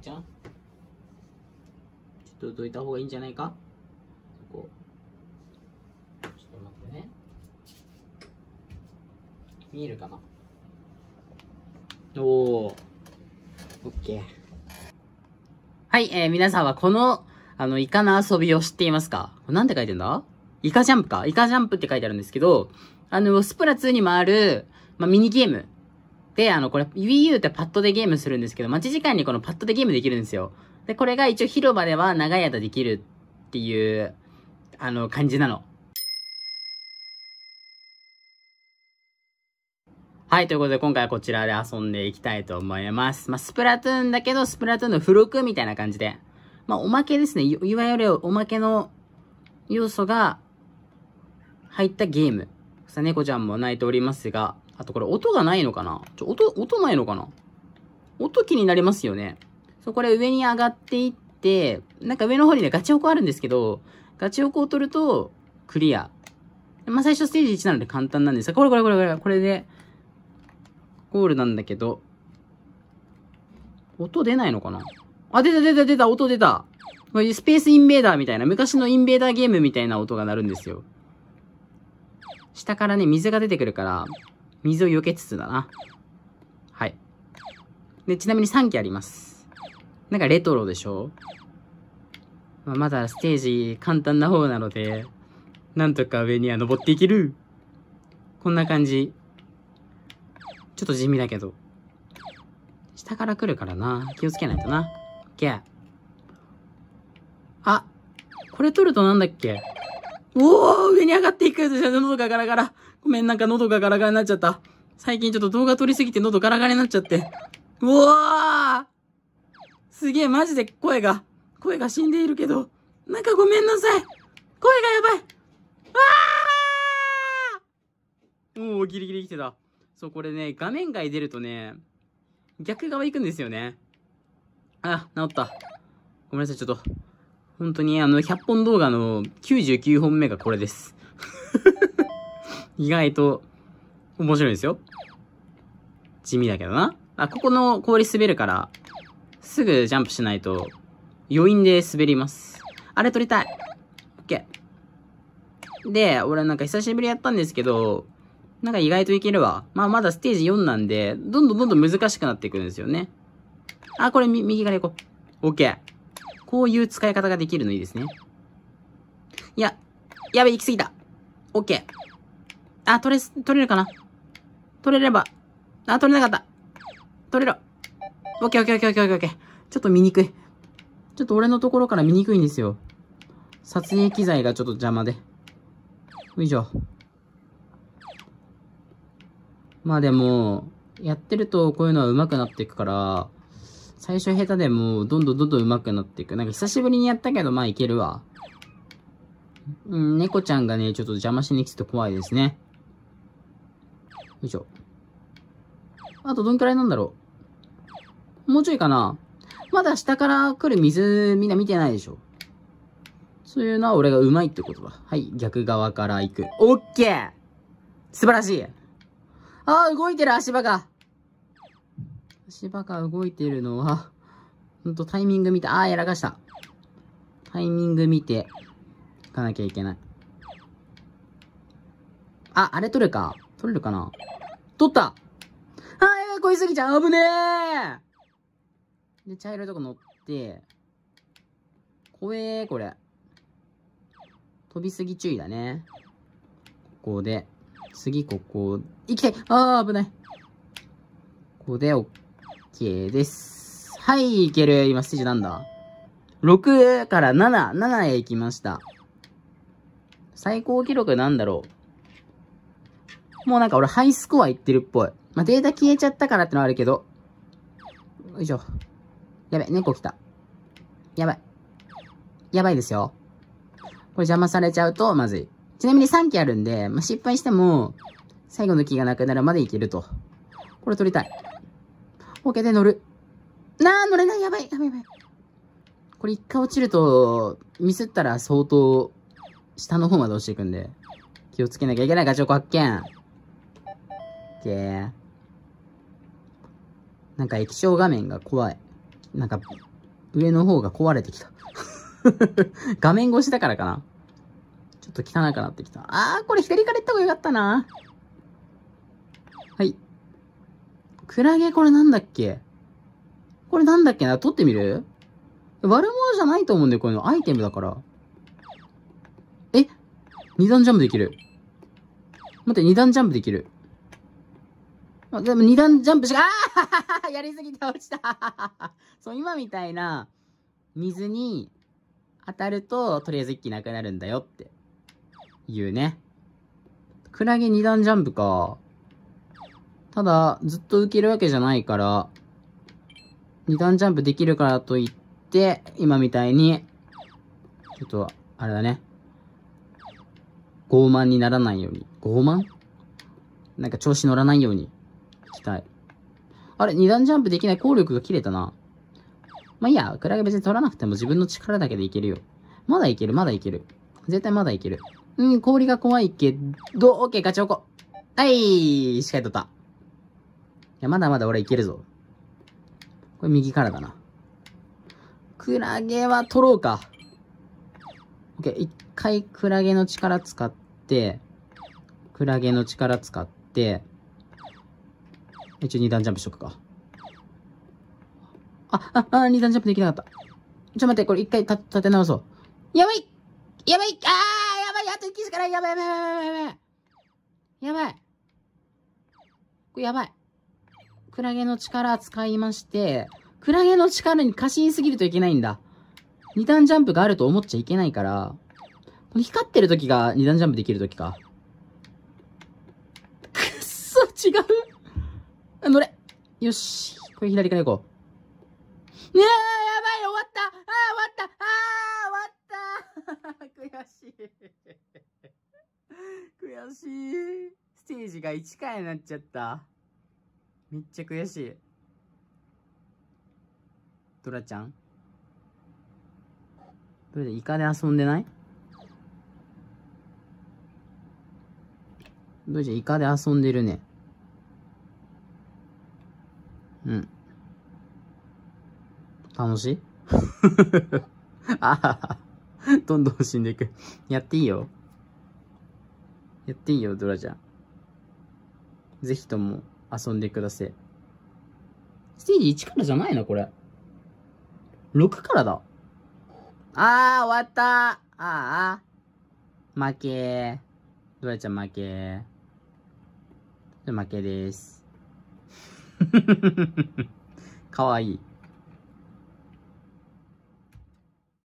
ちゃんちょっとどいた方がいいんじゃないかそこちょっと待ってね見えるかなおおオッケーはい、えー、皆さんはこの、あの、イカの遊びを知っていますかなんて書いてんだイカジャンプかイカジャンプって書いてあるんですけど、あの、スプラ2にもある、まあ、ミニゲームで、あの、これ Wii U ってパッドでゲームするんですけど、待ち時間にこのパッドでゲームできるんですよ。で、これが一応広場では長い間できるっていう、あの、感じなの。はい、ということで今回はこちらで遊んでいきたいと思います。まあ、スプラトゥーンだけど、スプラトゥーンの付録みたいな感じで。まあ、おまけですね。いわゆるおまけの要素が入ったゲーム。さあ、猫ちゃんも泣いておりますが、あとこれ音がないのかなちょ、音、音ないのかな音気になりますよね。そう、これ上に上がっていって、なんか上の方にね、ガチホコあるんですけど、ガチホコを取ると、クリア。まあ、最初ステージ1なので簡単なんですが、これこれこれこれ、これで、ゴールなんだけど、音出ないのかなあ、出た出た出た、音出た。これスペースインベーダーみたいな、昔のインベーダーゲームみたいな音が鳴るんですよ。下からね、水が出てくるから、水を避けつつだな。はい。で、ちなみに3機あります。なんかレトロでしょまあ、まだステージ簡単な方なので、なんとか上には登っていけるこんな感じ。ちょっと地味だけど。下から来るからな。気をつけないとな。ケー。あ、これ取るとなんだっけおお上に上がっていくじゃ喉がガラガラ。ごめん、なんか喉がガラガラになっちゃった。最近ちょっと動画撮りすぎて喉ガラガラになっちゃって。うわーすげえ、マジで声が、声が死んでいるけど。なんかごめんなさい。声がやばい。わーおー、ギリギリ来てた。そう、これね、画面外出るとね、逆側行くんですよね。あ、治った。ごめんなさい、ちょっと。本当に、あの、100本動画の99本目がこれです。意外と面白いですよ。地味だけどな。あ、ここの氷滑るから、すぐジャンプしないと、余韻で滑ります。あれ取りたい。オッケー。で、俺なんか久しぶりやったんですけど、なんか意外といけるわ。まあまだステージ4なんで、どんどんどんどん難しくなってくるんですよね。あ、これ右から行こう。オッケー。こういう使い方ができるのいいですね。いや、やべ、行き過ぎた。オッケー。あ、取れ、取れるかな取れれば。あ、取れなかった。取れろ。オッケーオッケーオッケーオッケーオッケー。ちょっと見にくい。ちょっと俺のところから見にくいんですよ。撮影機材がちょっと邪魔で。よいしょ。まあでも、やってるとこういうのは上手くなっていくから、最初下手でもどんどんどんどん上手くなっていく。なんか久しぶりにやったけど、まあいけるわ。うん、猫ちゃんがね、ちょっと邪魔しに来て怖いですね。よいしょ。あとどんくらいなんだろう。もうちょいかな。まだ下から来る水、みんな見てないでしょ。そういうのは俺がうまいってことだ。はい、逆側から行く。オッケー素晴らしいああ、動いてる足場が。足場が動いてるのは、ほんとタイミング見て、ああ、やらかした。タイミング見て、行かなきゃいけない。あ、あれ取るか。取れるかな取ったあー、こいすぎちゃう危ねえで、茶色いとこ乗って、怖えー、これ。飛びすぎ注意だね。ここで。次、ここ。行きたいあー、危ない。ここで、OK です。はい、いける。今、ステージなんだ ?6 から7、7へ行きました。最高記録なんだろうもうなんか俺ハイスコアいってるっぽい。まあ、データ消えちゃったからってのはあるけど。よいしょ。やべ、猫来た。やばい。やばいですよ。これ邪魔されちゃうとまずい。ちなみに3機あるんで、まあ、失敗しても、最後の木がなくなるまでいけると。これ取りたい。OK で乗る。なあ、乗れない。やばい。やばいやばい。これ一回落ちると、ミスったら相当、下の方まで落ちていくんで、気をつけなきゃいけない。ガチョコ発見。けなんか液晶画面が怖い。なんか、上の方が壊れてきた。画面越しだからかな。ちょっと汚くなってきた。あー、これ左から行った方がよかったな。はい。クラゲこれなんだっけこれなんだっけな取ってみる悪者じゃないと思うんだよ、こういうの。アイテムだから。え二段ジャンプできる。待って、二段ジャンプできる。でも二段ジャンプしか、ああ やりすぎて落ちた そう、今みたいな、水に当たると、とりあえず一気なくなるんだよって、言うね。クラゲ二段ジャンプか。ただ、ずっと受けるわけじゃないから、二段ジャンプできるからといって、今みたいに、ちょっと、あれだね。傲慢にならないように。傲慢なんか調子乗らないように。期待。あれ、二段ジャンプできない効力が切れたな。まあいいや、クラゲ別に取らなくても自分の力だけでいけるよ。まだいける、まだいける。絶対まだいける。うん、氷が怖いけど、オッケー、ガチョコ。はい、しっかり取った。いや、まだまだ俺いけるぞ。これ右からだな。クラゲは取ろうか。オッケー、一回クラゲの力使って、クラゲの力使って、一応二段ジャンプしとくか。あ、あ、あ、二段ジャンプできなかった。ちょっと待って、これ一回立て直そう。やばいやばいあーやばいあと1機しかないやばいやばいやばいやばいやばいこれやばい。クラゲの力使いまして、クラゲの力に過信すぎるといけないんだ。二段ジャンプがあると思っちゃいけないから、この光ってる時が二段ジャンプできる時か。くっそ、違う乗れ。よし。これ左から行こう。ねえ、やばい終わったああ、終わったああ、終わった 悔しい。悔しい。ステージが1回になっちゃった。めっちゃ悔しい。ドラちゃんドラちゃん、イカで遊んでないドラちゃん、イカで遊んでるね。うん。楽しい あどんどん死んでいく。やっていいよ。やっていいよ、ドラちゃん。ぜひとも遊んでください。ステージ1からじゃないのこれ。6からだ。あー、終わったああー。負けー。ドラちゃん負けー。負けです。かわいい。